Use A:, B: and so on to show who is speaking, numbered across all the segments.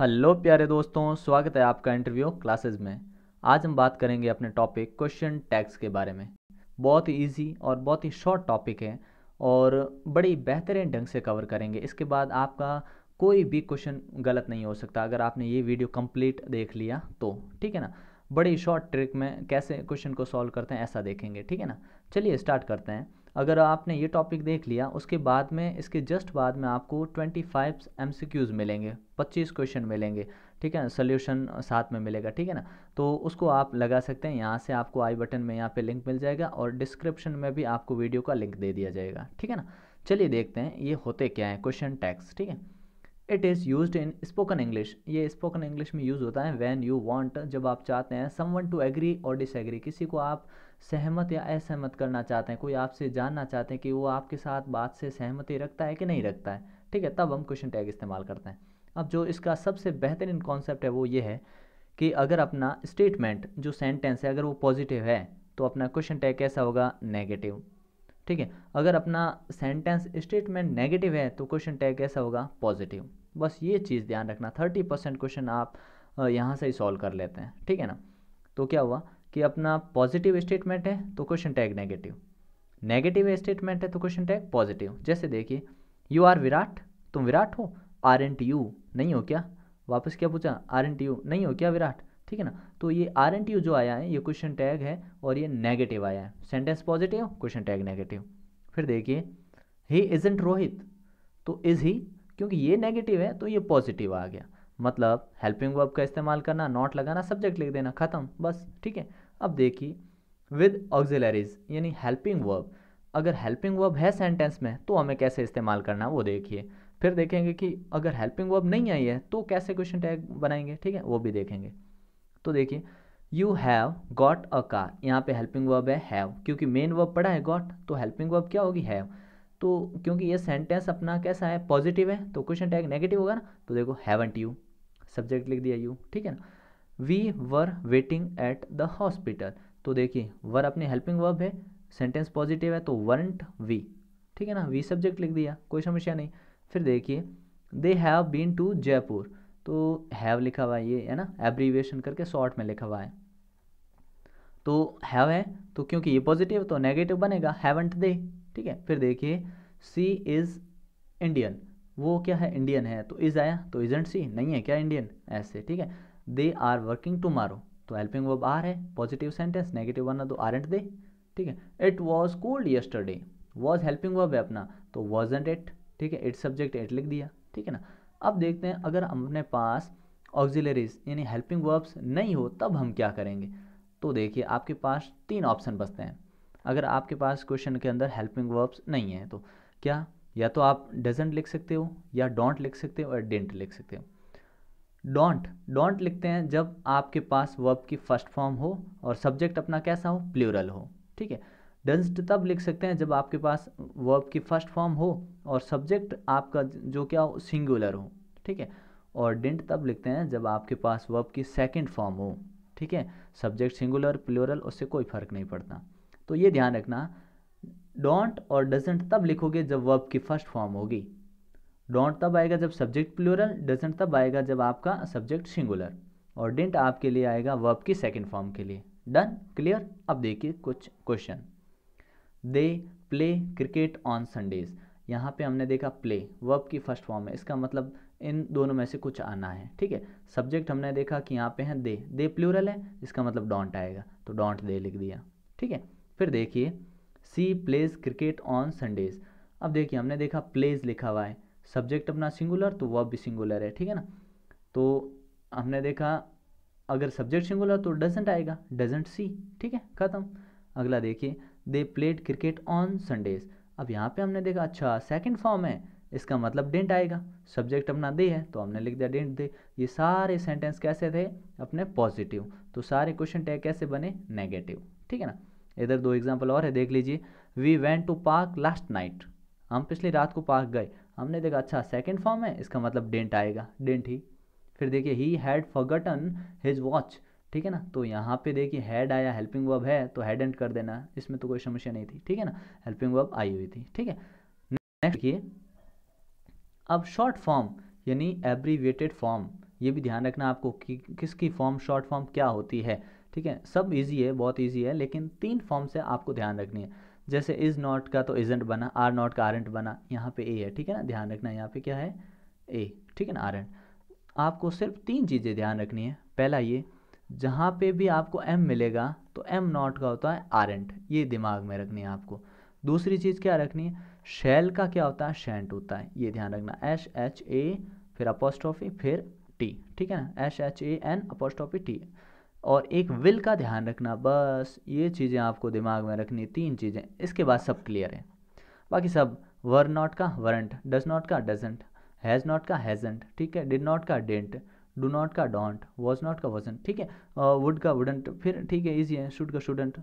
A: hello प्यारे दोस्तों स्वागत है आपका इंटरव्यू क्लासेस में आज हम बात करेंगे अपने टॉपिक क्वेश्चन टैक्स के बारे में बहुत ही ईजी और बहुत ही शॉर्ट टॉपिक है और बड़ी बेहतरीन ढंग से कवर करेंगे इसके बाद आपका कोई भी क्वेश्चन गलत नहीं हो सकता अगर आपने ये वीडियो कम्प्लीट देख लिया तो ठीक है ना बड़ी शॉर्ट ट्रिक में कैसे क्वेश्चन को सॉल्व करते हैं ऐसा देखेंगे ठीक है ना चलिए स्टार्ट करते हैं अगर आपने ये टॉपिक देख लिया उसके बाद में इसके जस्ट बाद में आपको 25 फाइव एम मिलेंगे 25 क्वेश्चन मिलेंगे ठीक है सोल्यूशन साथ में मिलेगा ठीक है ना तो उसको आप लगा सकते हैं यहाँ से आपको आई बटन में यहाँ पे लिंक मिल जाएगा और डिस्क्रिप्शन में भी आपको वीडियो का लिंक दे दिया जाएगा ठीक है ना चलिए देखते हैं ये होते क्या है क्वेश्चन टैक्स ठीक है it is use in spoken English ये स्पोकन इंग्लिश में यूज़ होता है वैन यू वॉन्ट जब आप चाहते हैं सम वन टू एग्री और डिसएग्री किसी को आप सहमत या असहमत करना चाहते हैं कोई आपसे जानना चाहते हैं कि वो आपके साथ बात से सहमति रखता है कि नहीं रखता है ठीक है तब हम क्वेश्चन टैग इस्तेमाल करते हैं अब जो इसका सबसे बेहतरीन कॉन्सेप्ट है वो ये है कि अगर अपना स्टेटमेंट जो सेंटेंस है अगर वो पॉजिटिव है तो अपना क्वेश्चन टैग कैसा होगा नेगेटिव ठीक है अगर अपना सेंटेंस स्टेटमेंट नेगेटिव है तो क्वेश्चन टैग कैसा होगा पॉजिटिव बस ये चीज़ ध्यान रखना थर्टी परसेंट क्वेश्चन आप यहाँ से ही सॉल्व कर लेते हैं ठीक है ना तो क्या हुआ कि अपना पॉजिटिव स्टेटमेंट है तो question tag negative negative statement है तो क्वेश्चन टैग पॉजिटिव जैसे देखिए यू आर विराट तुम विराट हो आर एन टी यू नहीं हो क्या वापस क्या पूछा आर एन टी यू नहीं हो क्या विराट ठीक है ना तो ये आर एन टी यू जो आया है ये क्वेश्चन टैग है और ये नेगेटिव आया है sentence positive question tag negative फिर देखिए ही इजेंट रोहित तो इज़ ही क्योंकि ये नेगेटिव है तो ये पॉजिटिव आ गया मतलब हेल्पिंग वर्ब का इस्तेमाल करना नॉट लगाना सब्जेक्ट लिख देना ख़त्म बस ठीक है अब देखिए विद ऑक्जिलरीज यानी हेल्पिंग वर्ब अगर हेल्पिंग वर्ब है सेंटेंस में तो हमें कैसे इस्तेमाल करना वो देखिए फिर देखेंगे कि अगर हेल्पिंग वर्ब नहीं आई है तो कैसे क्वेश्चन टैग बनाएंगे ठीक है वो भी देखेंगे तो देखिए you have got a car यहाँ पे हेल्पिंग वर्ब है हैव क्योंकि मेन वर्ब पड़ा है गॉट तो हेल्पिंग वर्ब क्या होगी हैव तो क्योंकि ये सेंटेंस अपना कैसा है पॉजिटिव है तो क्वेश्चन टैग नेगेटिव होगा ना तो देखो हैवंट यू सब्जेक्ट लिख दिया यू ठीक है ना we were waiting at the hospital तो देखिए वर अपने हेल्पिंग वर्ब है सेंटेंस पॉजिटिव है तो वरंट वी ठीक है ना वी सब्जेक्ट लिख दिया कोई समस्या नहीं फिर देखिए they have been to Jaipur तो हैव लिखा हुआ ये है ना एब्रीविएशन करके शॉर्ट में लिखा हुआ है तो हैव है तो क्योंकि ये पॉजिटिव तो नेगेटिव बनेगा हैवंट दे ठीक है फिर देखिए सी इज़ इंडियन वो क्या है इंडियन है तो इज़ आया तो इजेंट सी नहीं है क्या इंडियन ऐसे ठीक है दे आर वर्किंग टुमारो तो हेल्पिंग वर्ब आर है पॉजिटिव सेंटेंस नेगेटिव वन तो आर एंट दे ठीक है it was cold yesterday was helping verb है अपना तो वॉज एंट इट ठीक है इट सब्जेक्ट इट लिख दिया ठीक है ना अब देखते हैं अगर अपने पास ऑक्जिलरीज यानी हेल्पिंग वर्ब्स नहीं हो तब हम क्या करेंगे तो देखिए आपके पास तीन ऑप्शन बचते हैं अगर आपके पास क्वेश्चन के अंदर हेल्पिंग वर्ब्स नहीं है तो क्या या तो आप डजेंट लिख सकते हो या डोंट लिख सकते हो या डेंट लिख सकते हो डोंट डोंट लिखते हैं जब आपके पास वर्ब की फर्स्ट फॉर्म हो और सब्जेक्ट अपना कैसा हो प्लूरल हो ठीक है डजेंट तब लिख सकते हैं जब आपके पास वर्ब की फर्स्ट फॉर्म हो और सब्जेक्ट आपका जो क्या हो सिंगुलर हो ठीक है और डेंट तब लिखते हैं जब आपके पास वर्ब की सेकेंड फॉर्म हो ठीक है सब्जेक्ट सिंगुलर प्लूरल उससे कोई फर्क नहीं पड़ता तो ये ध्यान रखना डोंट और डजेंट तब लिखोगे जब वर्ब की फर्स्ट फॉर्म होगी डोंट तब आएगा जब सब्जेक्ट प्लूरल डजेंट तब आएगा जब आपका सब्जेक्ट सिंगुलर और डेंट आपके लिए आएगा वर्ब की सेकेंड फॉर्म के लिए डन क्लियर अब देखिए कुछ question they play cricket on Sundays यहाँ पे हमने देखा प्ले वर्ब की फर्स्ट फॉर्म है इसका मतलब इन दोनों में से कुछ आना है ठीक है सब्जेक्ट हमने देखा कि यहाँ पे है दे दे प्लूरल है इसका मतलब डोंट आएगा तो डोंट दे लिख दिया ठीक है फिर देखिए she plays cricket on Sundays अब देखिए हमने देखा प्लेज लिखा हुआ है सब्जेक्ट अपना सिंगुलर तो वह भी सिंगुलर है ठीक है ना तो हमने देखा अगर सब्जेक्ट सिंगुलर तो डजेंट आएगा डजेंट सी ठीक है ख़त्म अगला देखिए they played cricket on Sundays अब यहाँ पे हमने देखा अच्छा सेकंड फॉर्म है इसका मतलब डेंट आएगा सब्जेक्ट अपना दे है तो हमने लिख दिया डेंट दे ये सारे सेंटेंस कैसे थे अपने पॉजिटिव तो सारे क्वेश्चन टैग कैसे बने नेगेटिव ठीक है ना इधर दो एग्जाम्पल और है देख लीजिए we went to park last night हम पिछली रात को पार्क गए हमने देखा अच्छा सेकेंड फॉर्म है इसका मतलब डेंट आएगा डेंट ही फिर देखिए he had forgotten his watch ठीक है ना तो यहाँ पे देखिए हैड आया हेल्पिंग वर्ब है तो हैड एंड कर देना इसमें तो कोई समस्या नहीं थी ठीक है ना हेल्पिंग वर्ब आई हुई थी ठीक है नेक्स्ट देखिए अब शॉर्ट फॉर्म यानी एब्रीवेटेड फॉर्म ये भी ध्यान रखना आपको कि किसकी फॉर्म शॉर्ट फॉर्म क्या होती है ठीक है सब इजी है बहुत इजी है लेकिन तीन फॉर्म से आपको ध्यान रखनी है जैसे इज नॉट का तो इजेंट बना आर नॉट का आरेंट बना यहाँ पे ए है ठीक है ना ध्यान रखना यहाँ पे क्या है ए ठीक है ना आरेंट आपको सिर्फ तीन चीज़ें ध्यान रखनी है पहला ये जहाँ पे भी आपको एम मिलेगा तो एम नॉट का होता है आरेंट ये दिमाग में रखनी है आपको दूसरी चीज़ क्या रखनी है शेल का क्या होता है शेंट होता है ये ध्यान रखना एच एच ए फिर अपोस्टॉफी फिर टी ठीक है ना H H A N apostrophe T और एक विल का ध्यान रखना बस ये चीज़ें आपको दिमाग में रखनी तीन चीज़ें इसके बाद सब क्लियर है बाकी सब वर नॉट का वरंट डज नॉट का डजेंट हैज़ नॉट का हैजेंट ठीक है डिड नॉट का डेंट डू नॉट का डोंट वॉज नॉट का वजन ठीक है वुड का वुडेंट फिर ठीक है ईजी है शुड का स्टूडेंट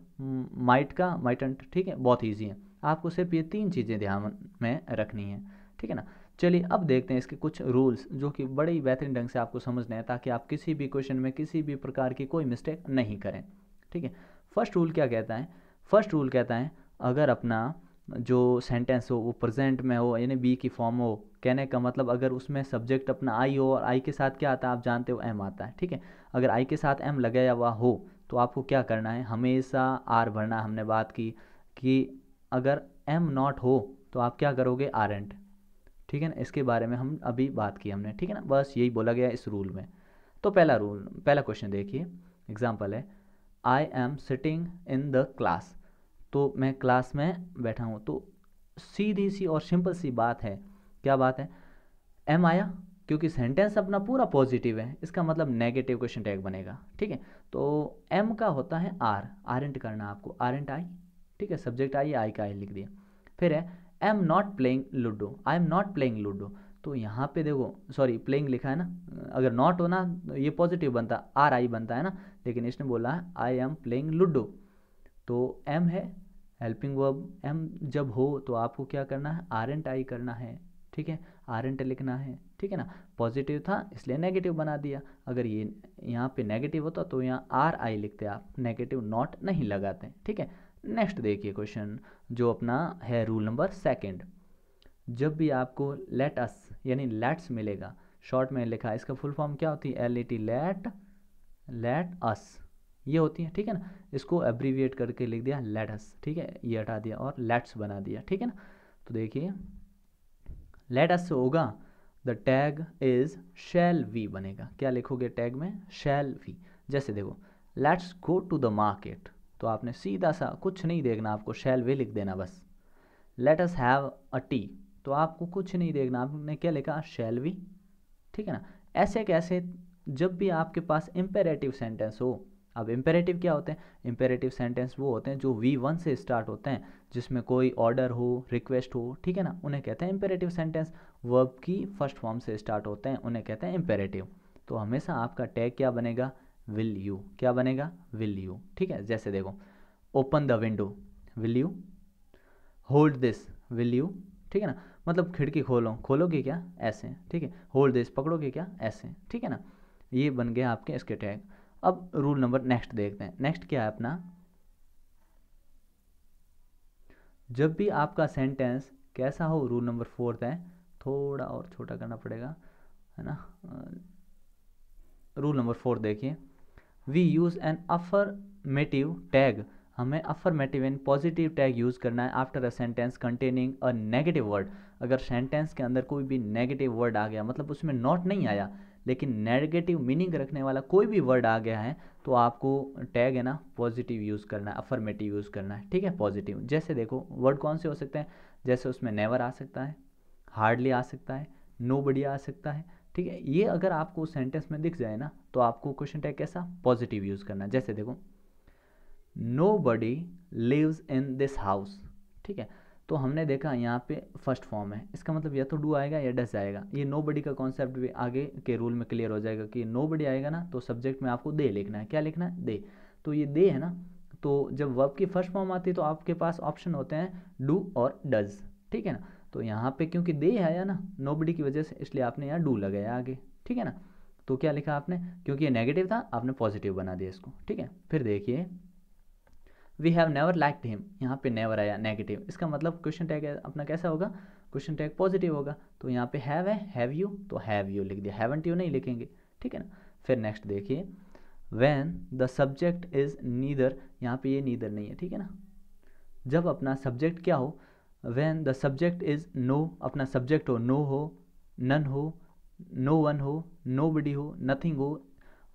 A: माइट का माइटेंट ठीक है बहुत ईजी है आपको सिर्फ ये तीन चीज़ें ध्यान में रखनी है ठीक है ना चलिए अब देखते हैं इसके कुछ रूल्स जो कि बड़े ही बेहतरीन ढंग से आपको समझने हैं ताकि आप किसी भी क्वेश्चन में किसी भी प्रकार की कोई मिस्टेक नहीं करें ठीक है फर्स्ट रूल क्या कहता है फर्स्ट रूल कहता है अगर अपना जो सेंटेंस हो वो प्रेजेंट में हो यानी बी की फॉर्म हो कहने का मतलब अगर उसमें सब्जेक्ट अपना आई हो और आई के साथ क्या आता है आप जानते हो एम आता है ठीक है अगर आई के साथ एम लगाया हुआ हो तो आपको क्या करना है हमेशा आर भरना हमने बात की कि अगर एम नॉट हो तो आप क्या करोगे आर एंट ठीक है ना इसके बारे में हम अभी बात की हमने ठीक है ना बस यही बोला गया इस रूल में तो पहला रूल पहला क्वेश्चन देखिए एग्जाम्पल है I am sitting in the class तो मैं क्लास में बैठा हूँ तो सीधी सी और सिंपल सी बात है क्या बात है एम आया क्योंकि सेंटेंस अपना पूरा पॉजिटिव है इसका मतलब नेगेटिव क्वेश्चन टैग बनेगा ठीक है तो एम का होता है आर आर एंट करना आपको आर एंट आई ठीक है सब्जेक्ट आई आई का आई लिख दिया फिर है I am not playing ludo I am not playing ludo तो यहाँ पे देखो सॉरी प्लेइंग लिखा है ना अगर नॉट होना तो ये पॉजिटिव बनता आर आई बनता है ना लेकिन इसने बोला है आई एम प्लेइंग लूडो तो एम है हेल्पिंग वर्ब एम जब हो तो आपको क्या करना है आर एंड आई करना है ठीक है आर एंड लिखना है ठीक है ना पॉजिटिव था इसलिए नेगेटिव बना दिया अगर ये यहाँ पे नेगेटिव होता तो यहाँ आर आई लिखते आप नेगेटिव नॉट नहीं लगाते ठीक है नेक्स्ट देखिए क्वेश्चन जो अपना है रूल नंबर सेकंड जब भी आपको लेट अस यानी लेट्स मिलेगा शॉर्ट में लिखा इसका फुल फॉर्म क्या होती है L E T let let us ये होती है ठीक है ना इसको एब्रीविएट करके लिख दिया लेट अस ठीक है ये हटा दिया और लेट्स बना दिया ठीक है ना तो देखिए लेट अस होगा the tag is shall we बनेगा क्या लिखोगे टैग में शेल वी जैसे देखो let's go to the market तो आपने सीधा सा कुछ नहीं देखना आपको शैल वे लिख देना बस let us have a tea तो आपको कुछ नहीं देखना आपने क्या लिखा शैल वी ठीक है ना ऐसे कैसे जब भी आपके पास इम्पेरेटिव सेंटेंस हो अब इम्पेरेटिव क्या होते हैं इम्पेरेटिव सेंटेंस वो होते हैं जो वी वन से स्टार्ट होते हैं जिसमें कोई ऑर्डर हो रिक्वेस्ट हो ठीक है ना उन्हें कहते हैं इम्पेरेटिव सेंटेंस वर्ब की फर्स्ट फॉर्म से स्टार्ट होते हैं उन्हें कहते हैं इम्पेरेटिव तो हमेशा आपका टैग क्या बनेगा विल यू क्या बनेगा विल यू ठीक है जैसे देखो open the window will you hold this will you ठीक है ना मतलब खिड़की खोलो खोलोगे क्या ऐसे ठीक है होल्ड दिस पकड़ोगे क्या ऐसे ठीक है ना ये बन गया आपके इसके टैग अब रूल नंबर नेक्स्ट देखते हैं नेक्स्ट क्या है अपना जब भी आपका सेंटेंस कैसा हो रूल नंबर फोर्थ है थोड़ा और छोटा करना पड़ेगा है ना रूल नंबर फोर देखिए we use an affirmative tag हमें affirmative and positive tag use करना है after a sentence containing a negative word अगर सेंटेंस के अंदर कोई भी नेगेटिव वर्ड आ गया मतलब उसमें नॉट नहीं आया लेकिन नेगेटिव मीनिंग रखने वाला कोई भी वर्ड आ गया है तो आपको टैग है ना पॉजिटिव यूज़ करना है अफर्मेटिव यूज़ करना है ठीक है पॉजिटिव जैसे देखो वर्ड कौन से हो सकते हैं जैसे उसमें नेवर आ सकता है हार्डली आ सकता है नो आ सकता है ठीक है ये अगर आपको सेंटेंस में दिख जाए ना तो आपको क्वेश्चन टैग कैसा पॉजिटिव यूज़ करना जैसे देखो nobody lives in this house ठीक है तो हमने देखा यहाँ पे फर्स्ट फॉर्म है इसका मतलब या तो डू आएगा या डस आएगा ये नो बडी का कॉन्सेप्ट भी आगे के रूल में क्लियर हो जाएगा कि नो बडी आएगा ना तो सब्जेक्ट में आपको दे लिखना है क्या लिखना है दे तो ये दे है ना तो जब वर्ब की फर्स्ट फॉर्म आती है तो आपके पास ऑप्शन होते हैं डू और डज ठीक है ना तो यहाँ पे क्योंकि दे आया ना नोबडी की वजह से इसलिए आपने यहाँ डू लगाया आगे ठीक है ना तो क्या लिखा आपने क्योंकि ये नेगेटिव था आपने पॉजिटिव बना दिया इसको ठीक है फिर देखिए we have never liked him यहाँ पे नेवर आया नेगेटिव इसका मतलब क्वेश्चन टैग अपना कैसा होगा क्वेश्चन टैग पॉजिटिव होगा तो यहाँ पे हैव है हैव यू तो हैव यू लिख दिया हैवेंट यू नहीं लिखेंगे ठीक है ना फिर नेक्स्ट देखिए when the subject is neither यहाँ पे ये नीदर नहीं है ठीक है ना जब अपना सब्जेक्ट क्या हो when the subject is no अपना सब्जेक्ट हो नो हो नन हो नो वन हो नो बडी हो नथिंग हो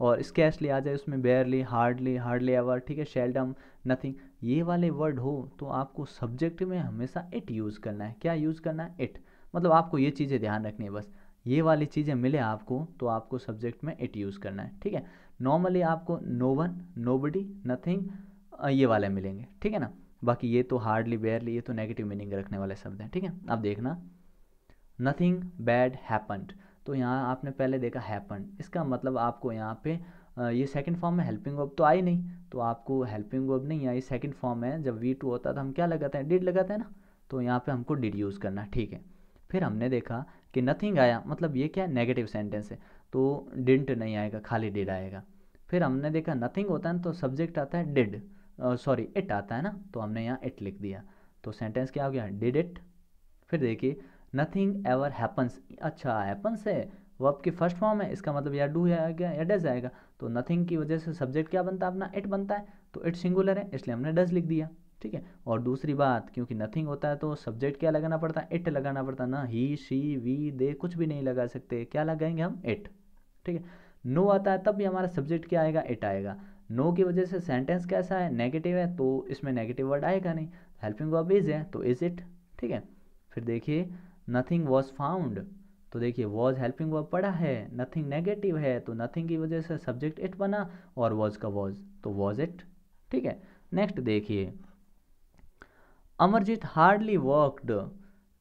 A: और स्कैशली आ जाए उसमें बेयरली हार्डली हार्डली एवर ठीक है शेल्डम नथिंग ये वाले वर्ड हो तो आपको सब्जेक्ट में हमेशा इट यूज़ करना है क्या यूज़ करना है इट मतलब आपको ये चीज़ें ध्यान रखनी है बस ये वाली चीज़ें मिले आपको तो आपको सब्जेक्ट में इट यूज़ करना है ठीक है नॉर्मली आपको no one nobody nothing ये वाले मिलेंगे ठीक है ना बाकी ये तो हार्डली बेयरली ये तो नेगेटिव मीनिंग रखने वाले शब्द हैं ठीक है अब देखना नथिंग बैड हैपन्ड तो यहाँ आपने पहले देखा हैपन इसका मतलब आपको यहाँ पे ये सेकंड फॉर्म में हेल्पिंग वर्ब तो आई नहीं तो आपको हेल्पिंग वर्ब नहीं आई सेकंड फॉर्म है जब वी टू होता है तो हम क्या लगाते हैं डिड लगाते हैं ना तो यहाँ पे हमको डिड यूज़ करना ठीक है फिर हमने देखा कि नथिंग आया मतलब ये क्या नेगेटिव सेंटेंस है तो डिंट नहीं आएगा खाली डिड आएगा फिर हमने देखा नथिंग होता है तो सब्जेक्ट आता है डिड सॉरी इट आता है ना तो हमने यहाँ इट लिख दिया तो सेंटेंस क्या हो गया डिड इट फिर देखिए नथिंग एवर हैपन्स अच्छा हैपन्स है वो आपकी फर्स्ट फॉर्म है इसका मतलब या डू गया या डज आएगा तो नथिंग की वजह से सब्जेक्ट क्या बनता है अपना इट बनता है तो इट सिंगुलर है इसलिए हमने डज लिख दिया ठीक है और दूसरी बात क्योंकि नथिंग होता है तो सब्जेक्ट क्या लगाना पड़ता है इट लगाना पड़ता है ना ही शी वी दे कुछ भी नहीं लगा सकते क्या लगाएंगे हम इट ठीक है नो आता है तब भी हमारा सब्जेक्ट क्या आएगा इट आएगा नो की वजह से सेंटेंस कैसा है नेगेटिव है तो इसमें नेगेटिव वर्ड आएगा नहीं हेल्पिंग वर्ब इज है तो इज इट ठीक है फिर देखिए नथिंग वॉज फाउंड तो देखिए वॉज हेल्पिंग वर्ब पड़ा है नथिंग नेगेटिव है तो नथिंग की वजह से सब्जेक्ट इट बना और वॉज का वॉज तो वॉज इट ठीक है नेक्स्ट देखिए अमरजीत हार्डली वर्कड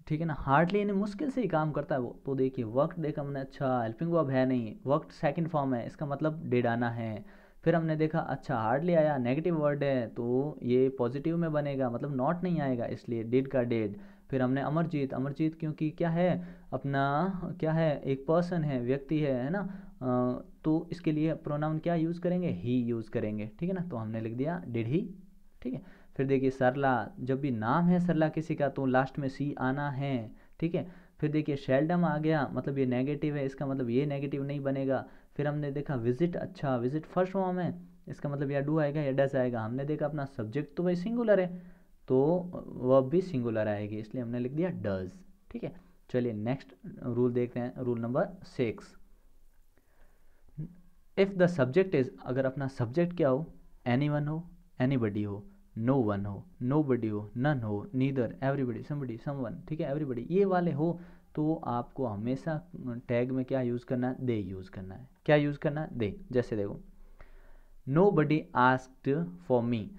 A: ठीक है ना हार्डली यानी मुश्किल से ही काम करता है वो तो देखिए वक्त देखा मैंने अच्छा हेल्पिंग वर्ब है नहीं वक्त सेकंड फॉर्म है इसका मतलब डेड आना है फिर हमने देखा अच्छा हार्डली आया नेगेटिव वर्ड है तो ये पॉजिटिव में बनेगा मतलब नॉट नहीं आएगा इसलिए डिड का डेड फिर हमने अमरजीत अमरजीत क्योंकि क्या है अपना क्या है एक पर्सन है व्यक्ति है है ना तो इसके लिए प्रोनाउन क्या यूज़ करेंगे ही यूज़ करेंगे ठीक है ना तो हमने लिख दिया डिड ही ठीक है फिर देखिए सरला जब भी नाम है सरला किसी का तो लास्ट में सी आना है ठीक है फिर देखिए शेल्डम आ गया मतलब ये नेगेटिव है इसका मतलब ये नेगेटिव नहीं बनेगा फिर हमने देखा विजिट अच्छा विजिट फर्स्ट फॉर्म है इसका मतलब या डू आएगा या डस आएगा हमने देखा अपना सब्जेक्ट तो भाई सिंगुलर है तो वह भी सिंगुलर आएगी इसलिए हमने लिख दिया डज ठीक है चलिए नेक्स्ट रूल देखते हैं rule number six if the subject is अगर अपना सब्जेक्ट क्या हो एनी हो एनी हो नो वन हो नो बडी हो नन हो नीदर एवरीबडी समबडी समवन ठीक है एवरीबडी ये वाले हो तो आपको हमेशा टैग में क्या यूज़ करना है दे यूज़ करना है क्या यूज़ करना है दे जैसे देखो nobody asked for me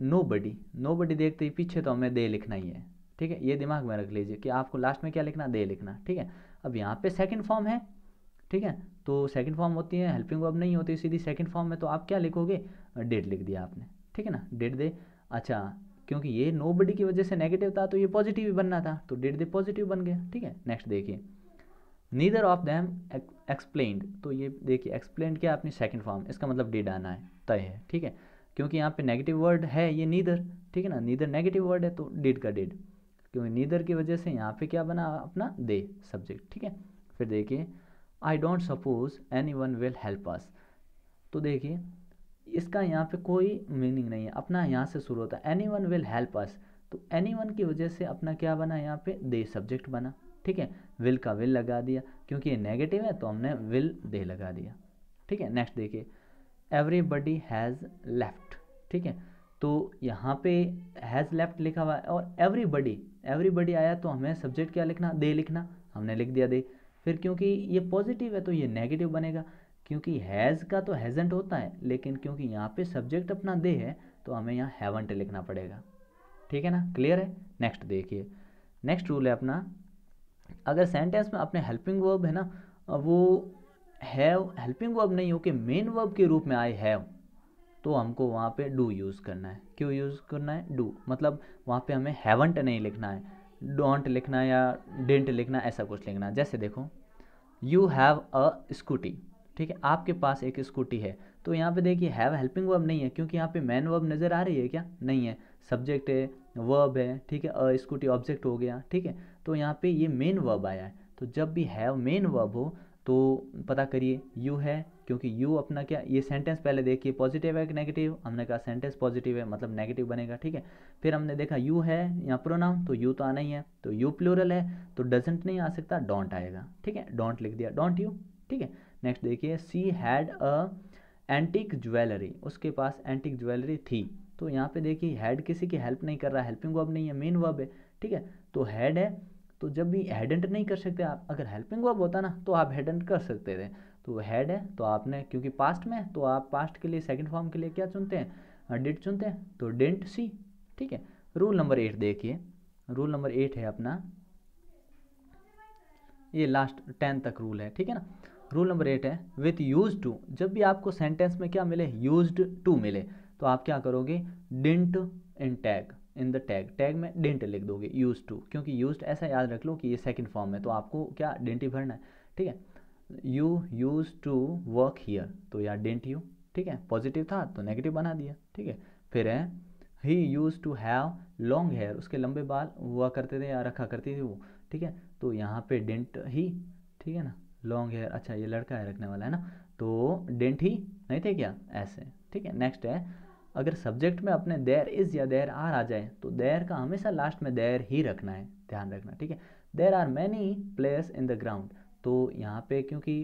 A: nobody nobody देखते ही पीछे तो हमें दे लिखना ही है ठीक है ये दिमाग में रख लीजिए कि आपको लास्ट में क्या लिखना दे लिखना ठीक है अब यहाँ पे सेकंड फॉर्म है ठीक है तो सेकंड फॉर्म होती है हेल्पिंग वर्ब नहीं होती सीधी सेकंड फॉर्म में तो आप क्या लिखोगे डेट लिख दिया आपने ठीक है ना डेट दे अच्छा क्योंकि ये नो की वजह से नेगेटिव था तो ये पॉजिटिव ही बनना था तो डेट दे पॉजिटिव बन गया ठीक है नेक्स्ट देखिए नीदर ऑफ दैम एक्सप्लेन तो ये देखिए एक्सप्लेन क्या अपनी सेकेंड फॉर्म इसका मतलब डेड आना है तय है ठीक है क्योंकि यहाँ पे नेगेटिव वर्ड है ये नीदर ठीक है ना नीदर नेगेटिव वर्ड है तो डेड का डेड क्योंकि नीदर की वजह से यहाँ पे क्या बना अपना दे सब्जेक्ट ठीक है फिर देखिए I don't suppose anyone will help us तो देखिए इसका यहाँ पे कोई मीनिंग नहीं है अपना यहाँ से शुरू होता है anyone will help us तो एनी वन की वजह से अपना क्या बना यहाँ पे दे सब्जेक्ट बना ठीक है विल का विल लगा दिया क्योंकि ये नेगेटिव है तो हमने विल दे लगा दिया ठीक है नेक्स्ट देखिए एवरीबडी हैज़ लेफ्ट ठीक है तो यहाँ पे हैज़ लेफ्ट लिखा हुआ है और एवरीबडी एवरीबडी आया तो हमें सब्जेक्ट क्या लिखना दे लिखना हमने लिख दिया दे फिर क्योंकि ये पॉजिटिव है तो ये नेगेटिव बनेगा क्योंकि हैज़ का तो हैजेंट होता है लेकिन क्योंकि यहाँ पे सब्जेक्ट अपना दे है तो हमें यहाँ हैवंट लिखना पड़ेगा ठीक है ना क्लियर है नेक्स्ट देखिए नेक्स्ट रूल है अपना अगर सेंटेंस में अपने हेल्पिंग वर्ब है ना वो हैव हेल्पिंग वर्ब नहीं हो कि मेन वर्ब के रूप में आई हैव तो हमको वहाँ पे डू यूज़ करना है क्यों यूज़ करना है डू मतलब वहाँ पे हमें हैवंट नहीं लिखना है डोंट लिखना या डेंट लिखना ऐसा कुछ लिखना है जैसे देखो यू हैव अ स्कूटी ठीक है आपके पास एक स्कूटी है तो यहाँ पे देखिए हैव हेल्पिंग वर्ब नहीं है क्योंकि यहाँ पे मैन वर्ब नज़र आ रही है क्या नहीं है सब्जेक्ट है वर्ब है ठीक है और स्कूटी ऑब्जेक्ट हो गया ठीक है तो यहाँ पे ये मेन वर्ब आया है तो जब भी हैव मेन वर्ब हो तो पता करिए यू है क्योंकि यू अपना क्या ये सेंटेंस पहले देखिए पॉजिटिव है कि नेगेटिव हमने कहा सेंटेंस पॉजिटिव है मतलब नेगेटिव बनेगा ठीक है फिर हमने देखा यू है यहाँ प्रोनाउन तो यू तो आना ही है तो यू प्लूरल है तो डजेंट नहीं आ सकता डोंट आएगा ठीक है डोंट लिख दिया डोंट यू ठीक है नेक्स्ट देखिए she had a antique jewellery उसके पास एंटिक ज्वेलरी थी तो यहाँ पे देखिए हैड किसी की हेल्प नहीं कर रहा हेल्पिंग वर्ब नहीं है मेन वर्ब है ठीक है तो हैड है तो जब भी हेडेंट नहीं कर सकते आप अगर हेल्पिंग वर्ब होता ना तो आप हेडेंट कर सकते थे तो हैड है तो आपने क्योंकि पास्ट में तो आप पास्ट के लिए सेकेंड फॉर्म के लिए क्या चुनते हैं डिट चुनते हैं तो डेंट सी ठीक है रूल नंबर एट देखिए रूल नंबर एट है अपना ये लास्ट टेन तक रूल है ठीक है ना रूल नंबर एट है विथ यूज टू जब भी आपको सेंटेंस में क्या मिले यूज टू मिले तो आप क्या करोगे didn't in tag in the tag tag में डिंट लिख दोगे यूज टू क्योंकि यूज ऐसा याद रख लो कि ये सेकंड फॉर्म है तो आपको क्या डिंट ही भरना है ठीक है you used to work here तो यार डेंट यू ठीक है पॉजिटिव था तो नेगेटिव बना दिया ठीक है फिर है he used to have long hair उसके लंबे बाल हुआ करते थे या रखा करती थी वो ठीक है तो यहाँ पे डेंट ही ठीक है ना लॉन्ग हेयर अच्छा ये लड़का है रखने वाला है ना तो डेंट ही नहीं थे क्या ऐसे ठीक है नेक्स्ट है अगर सब्जेक्ट में अपने देर इज़ या देर आर आ जाए तो देर का हमेशा लास्ट में देर ही रखना है ध्यान रखना ठीक है there are many players in the ground तो यहाँ पे क्योंकि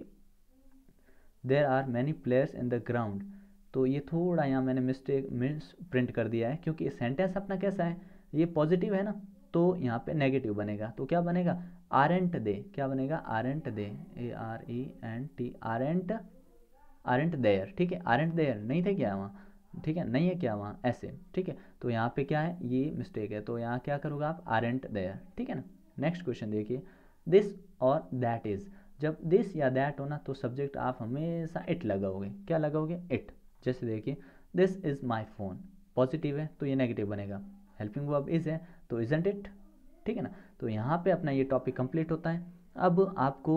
A: there are many players in the ground तो ये थोड़ा यहाँ मैंने मिस्टेक मिस प्रिंट कर दिया है क्योंकि सेंटेंस अपना कैसा है ये पॉजिटिव है ना तो यहाँ पे नेगेटिव बनेगा तो क्या बनेगा आरेंट दे क्या बनेगा aren't they A R E N T aren't aren't there ठीक है आरेंट देयर नहीं थे क्या वहाँ ठीक है नहीं है क्या वहाँ ऐसे ठीक है तो यहाँ पे क्या है ये मिस्टेक है तो यहाँ क्या करोगे आप आरेंट देयर ठीक है ना नेक्स्ट क्वेश्चन देखिए दिस और दैट इज़ जब दिस या दैट हो ना तो सब्जेक्ट आप हमेशा इट लगाओगे क्या लगाओगे इट जैसे देखिए this is my phone positive है तो ये नेगेटिव बनेगा हेल्पिंग वर्ब इज़ है तो इजेंट इट ठीक है ना तो यहाँ पे अपना ये टॉपिक कंप्लीट होता है अब आपको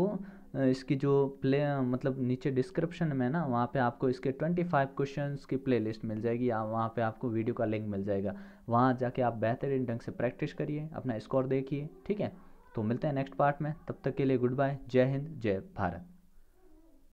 A: इसकी जो प्ले मतलब नीचे डिस्क्रिप्शन में ना वहाँ पे आपको इसके 25 क्वेश्चंस की प्लेलिस्ट मिल जाएगी या वहाँ पे आपको वीडियो का लिंक मिल जाएगा वहाँ जाके आप बेहतरीन ढंग से प्रैक्टिस करिए अपना स्कोर देखिए ठीक है तो मिलते हैं नेक्स्ट पार्ट में तब तक के लिए गुड बाय जय हिंद जय भारत